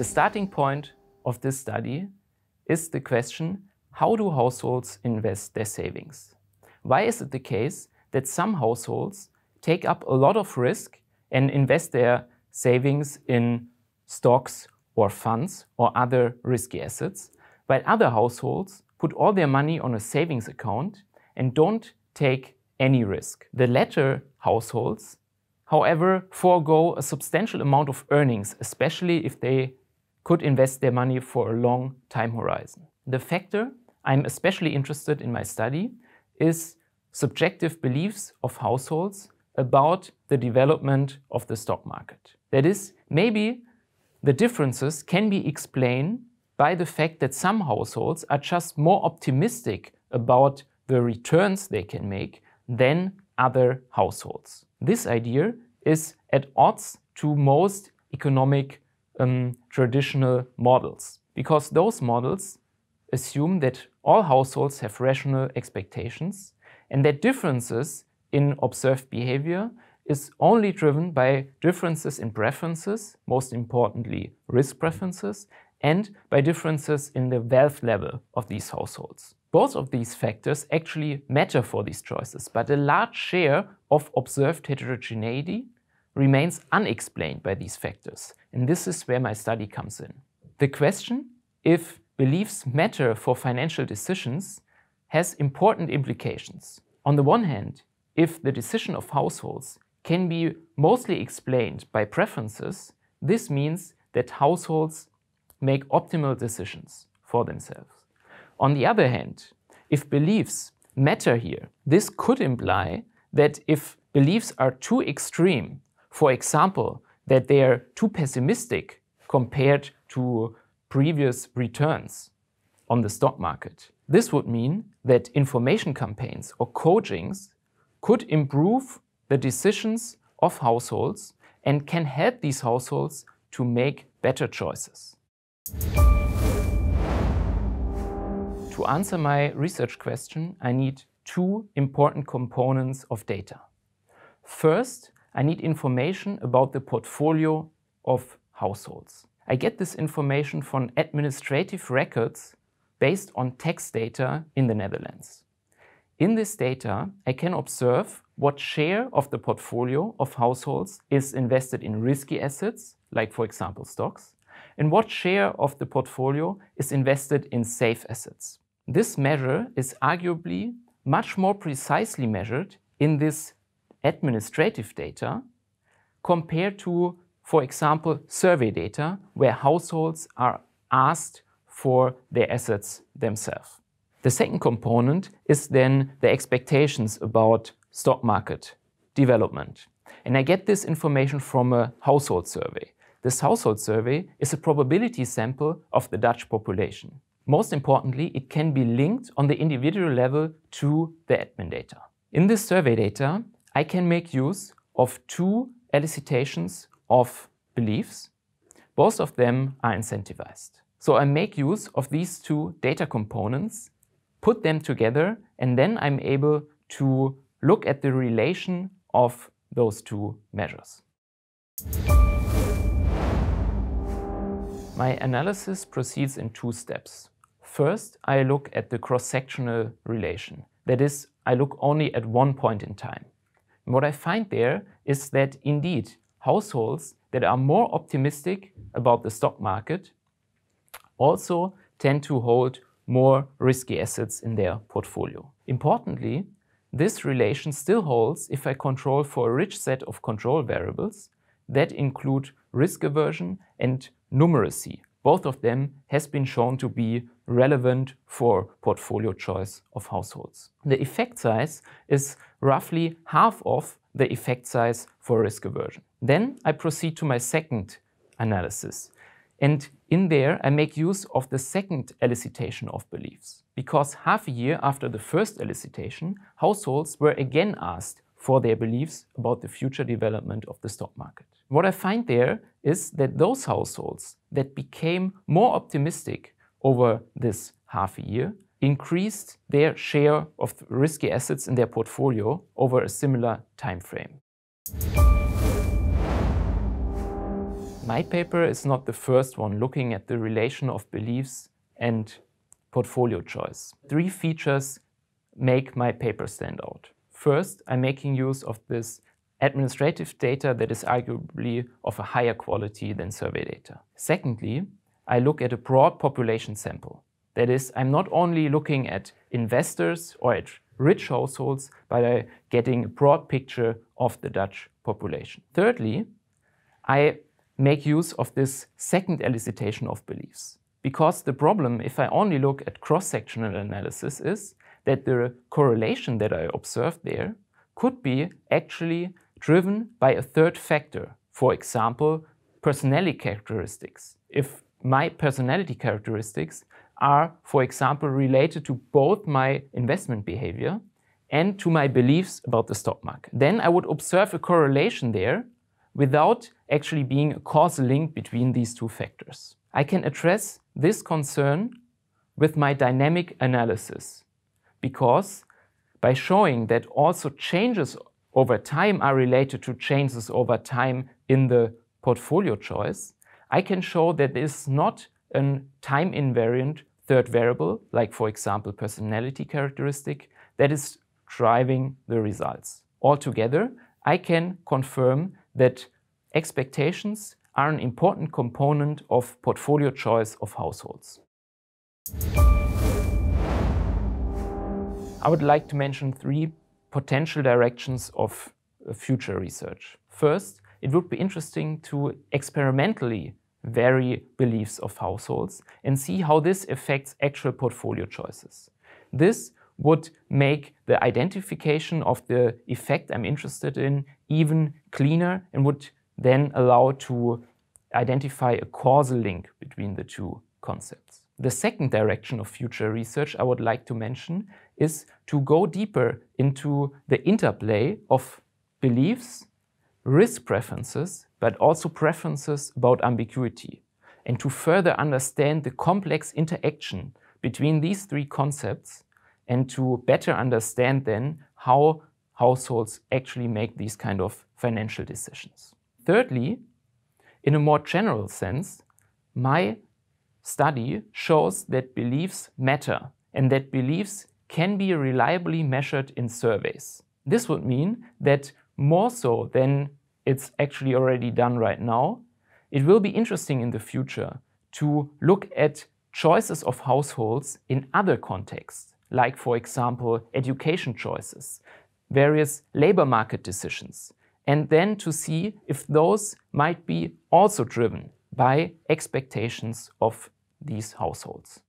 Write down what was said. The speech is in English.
The starting point of this study is the question, how do households invest their savings? Why is it the case that some households take up a lot of risk and invest their savings in stocks or funds or other risky assets, while other households put all their money on a savings account and don't take any risk. The latter households, however, forego a substantial amount of earnings, especially if they could invest their money for a long time horizon. The factor I'm especially interested in my study is subjective beliefs of households about the development of the stock market. That is, maybe the differences can be explained by the fact that some households are just more optimistic about the returns they can make than other households. This idea is at odds to most economic um, traditional models, because those models assume that all households have rational expectations and that differences in observed behavior is only driven by differences in preferences, most importantly risk preferences, and by differences in the wealth level of these households. Both of these factors actually matter for these choices, but a large share of observed heterogeneity remains unexplained by these factors, and this is where my study comes in. The question if beliefs matter for financial decisions has important implications. On the one hand, if the decision of households can be mostly explained by preferences, this means that households make optimal decisions for themselves. On the other hand, if beliefs matter here, this could imply that if beliefs are too extreme for example, that they are too pessimistic compared to previous returns on the stock market. This would mean that information campaigns or coachings could improve the decisions of households and can help these households to make better choices. To answer my research question, I need two important components of data. First, I need information about the portfolio of households. I get this information from administrative records based on tax data in the Netherlands. In this data, I can observe what share of the portfolio of households is invested in risky assets, like for example stocks, and what share of the portfolio is invested in safe assets. This measure is arguably much more precisely measured in this administrative data compared to, for example, survey data, where households are asked for their assets themselves. The second component is then the expectations about stock market development. And I get this information from a household survey. This household survey is a probability sample of the Dutch population. Most importantly, it can be linked on the individual level to the admin data. In this survey data, I can make use of two elicitations of beliefs. Both of them are incentivized. So I make use of these two data components, put them together, and then I'm able to look at the relation of those two measures. My analysis proceeds in two steps. First, I look at the cross-sectional relation. That is, I look only at one point in time what I find there is that indeed households that are more optimistic about the stock market also tend to hold more risky assets in their portfolio. Importantly, this relation still holds if I control for a rich set of control variables that include risk aversion and numeracy. Both of them has been shown to be relevant for portfolio choice of households. The effect size is roughly half of the effect size for risk aversion. Then I proceed to my second analysis. And in there, I make use of the second elicitation of beliefs. Because half a year after the first elicitation, households were again asked for their beliefs about the future development of the stock market. What I find there is that those households that became more optimistic over this half a year increased their share of risky assets in their portfolio over a similar time frame. My paper is not the first one looking at the relation of beliefs and portfolio choice. Three features make my paper stand out. First, I'm making use of this administrative data that is arguably of a higher quality than survey data. Secondly, I look at a broad population sample. That is, I'm not only looking at investors or at rich households, but I'm getting a broad picture of the Dutch population. Thirdly, I make use of this second elicitation of beliefs. Because the problem, if I only look at cross sectional analysis, is that the correlation that I observed there could be actually driven by a third factor, for example, personality characteristics. If my personality characteristics are, for example, related to both my investment behavior and to my beliefs about the stock market. Then I would observe a correlation there without actually being a causal link between these two factors. I can address this concern with my dynamic analysis because by showing that also changes over time are related to changes over time in the portfolio choice, I can show that it is not a time invariant third variable, like for example personality characteristic, that is driving the results. Altogether, I can confirm that expectations are an important component of portfolio choice of households. I would like to mention three potential directions of uh, future research. First, it would be interesting to experimentally vary beliefs of households and see how this affects actual portfolio choices. This would make the identification of the effect I'm interested in even cleaner and would then allow to identify a causal link between the two concepts. The second direction of future research I would like to mention is to go deeper into the interplay of beliefs, risk preferences, but also preferences about ambiguity, and to further understand the complex interaction between these three concepts and to better understand then how households actually make these kind of financial decisions. Thirdly, in a more general sense, my study shows that beliefs matter and that beliefs can be reliably measured in surveys. This would mean that more so than it's actually already done right now. It will be interesting in the future to look at choices of households in other contexts, like, for example, education choices, various labor market decisions, and then to see if those might be also driven by expectations of these households.